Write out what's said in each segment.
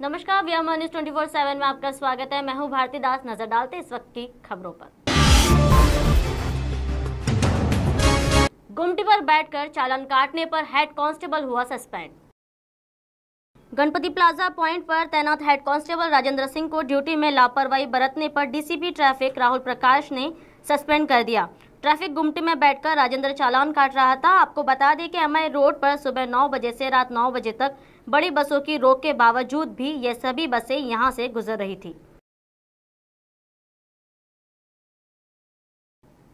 नमस्कार V news twenty four seven में आपका स्वागत है मैं हूँ भारती दास नजर डालते इस वक्त की खबरों पर गुमटी पर बैठकर चालान काटने पर हेड कांस्टेबल हुआ सस्पेंड गणपति प्लाजा पॉइंट पर तैनात हेड कांस्टेबल राजेंद्र सिंह को ड्यूटी में लापरवाही बरतने पर डीसीपी ट्रैफिक राहुल प्रकाश ने सस्पेंड कर दिया ट्रैफिक गुमटी में बैठकर राजेंद्र चालान काट रहा था आपको बता दें कि एमआई रोड पर सुबह नौ बजे से रात नौ बजे तक बड़ी बसों की रोक के बावजूद भी ये सभी बसें यहाँ से गुजर रही थी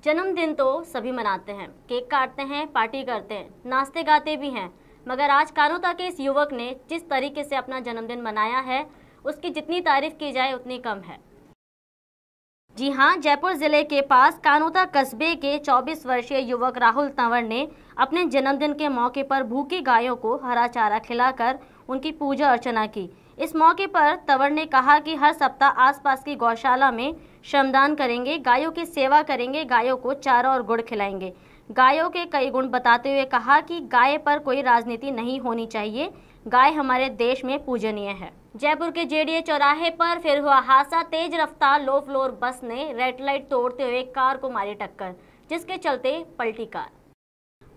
जन्मदिन तो सभी मनाते हैं केक काटते हैं पार्टी करते हैं नाश्ते गाते भी हैं मगर आज कानोता के इस युवक ने जिस तरीके से अपना जन्मदिन मनाया है उसकी जितनी तारीफ की जाए उतनी कम है जी हां जयपुर जिले के पास कानोता कस्बे के 24 वर्षीय युवक राहुल तंवर ने अपने जन्मदिन के मौके पर भूखी गायों को हरा चारा खिलाकर उनकी पूजा अर्चना की इस मौके पर तंवर ने कहा कि हर सप्ताह आसपास की गौशाला में श्रमदान करेंगे गायों की सेवा करेंगे गायों को चारा और गुड़ खिलाएंगे गायों के कई गुण बताते हुए कहा कि गाय पर कोई राजनीति नहीं होनी चाहिए गाय हमारे देश में पूजनीय है जयपुर के जेडीए चौराहे पर फिर हुआ हादसा तेज रफ्तार लो फ्लोर बस ने रेड लाइट तोड़ते हुए कार को मारी टक्कर जिसके चलते पलटी कार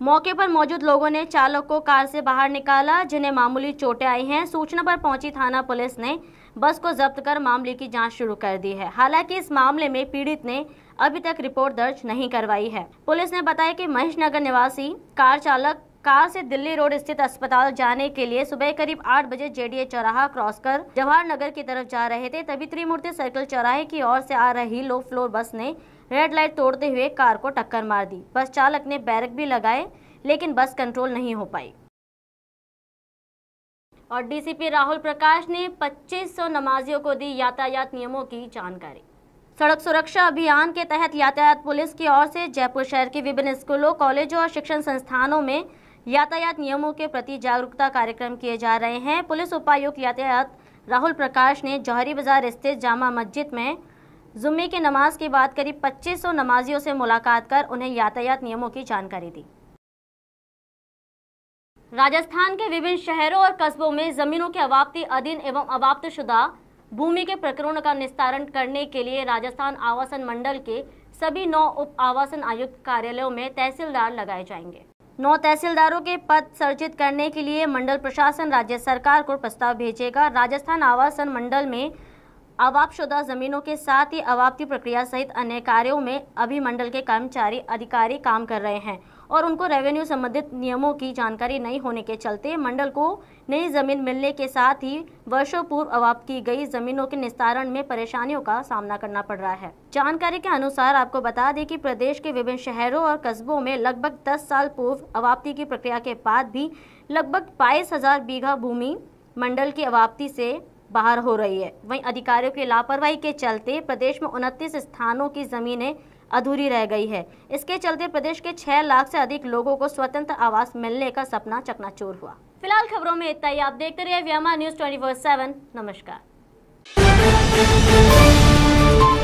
मौके पर मौजूद लोगों ने चालक को कार से बाहर निकाला जिन्हें मामूली चोटें आई हैं सूचना पर पहुंची थाना पुलिस ने बस को जब्त कर मामले की जांच शुरू कर दी है हालांकि इस मामले में पीड़ित ने अभी तक रिपोर्ट दर्ज नहीं करवाई है पुलिस ने बताया कि महेश नगर निवासी कार चालक कार से दिल्ली रोड स्थित अस्पताल जाने के लिए सुबह करीब आठ बजे जेडीए चौराहा क्रॉस कर जवाहर नगर की तरफ जा रहे थे तभी त्रिमूर्ति सर्कल चौराहे की ओर से आ रही लो फ्लोर बस ने रेड लाइट तोड़ते हुए कार को टक्कर मार दी बस चालक ने बैरक भी लगाए लेकिन बस कंट्रोल नहीं हो पाई और डीसीपी राहुल प्रकाश ने 2500 नमाजियों को दी यातायात नियमों की जानकारी सड़क सुरक्षा अभियान के तहत यातायात पुलिस की ओर से जयपुर शहर के विभिन्न स्कूलों कॉलेजों और शिक्षण संस्थानों में यातायात नियमों के प्रति जागरूकता कार्यक्रम किए जा रहे हैं पुलिस उपायुक्त यातायात राहुल प्रकाश ने जौहरी बाजार स्थित जामा मस्जिद में जुम्मे की नमाज के बाद करीब 2500 नमाजियों से मुलाकात कर उन्हें यातायात नियमों की जानकारी दी राजस्थान के विभिन्न शहरों और कस्बों में जमीनों के अवाप्ति अधीन एवं अवाप्त शुदा भूमि के प्रकरण का निस्तारण करने के लिए राजस्थान आवासन मंडल के सभी नौ उप आवासन आयुक्त कार्यालयों में तहसीलदार लगाए जाएंगे नौ तहसीलदारों के पद सर्जित करने के लिए मंडल प्रशासन राज्य सरकार को प्रस्ताव भेजेगा राजस्थान आवासन मंडल में शुदा ज़मीनों के साथ ही अवाब की प्रक्रिया सहित अन्य कार्यों में अभिमंडल के कर्मचारी अधिकारी काम कर रहे हैं और उनको रेवेन्यू संबंधित नियमों की जानकारी नहीं होने के चलते मंडल को नई जमीन मिलने के साथ ही वर्षों पूर्व अवाप की गई जमीनों के निस्तारण में परेशानियों का सामना करना पड़ रहा है जानकारी के अनुसार आपको बता दें कि प्रदेश के विभिन्न शहरों और कस्बों में लगभग 10 साल पूर्व अवाप्ती की प्रक्रिया के बाद भी लगभग बाईस हजार बीघा भूमि मंडल की अवाप्ति से बाहर हो रही है वहीं अधिकारियों की लापरवाही के चलते प्रदेश में उनतीस स्थानों की ज़मीनें अधूरी रह गई है इसके चलते प्रदेश के छह लाख से अधिक लोगों को स्वतंत्र आवास मिलने का सपना चकनाचूर हुआ फिलहाल खबरों में इतना ही आप देखते रहिए व्यामा न्यूज ट्वेंटी नमस्कार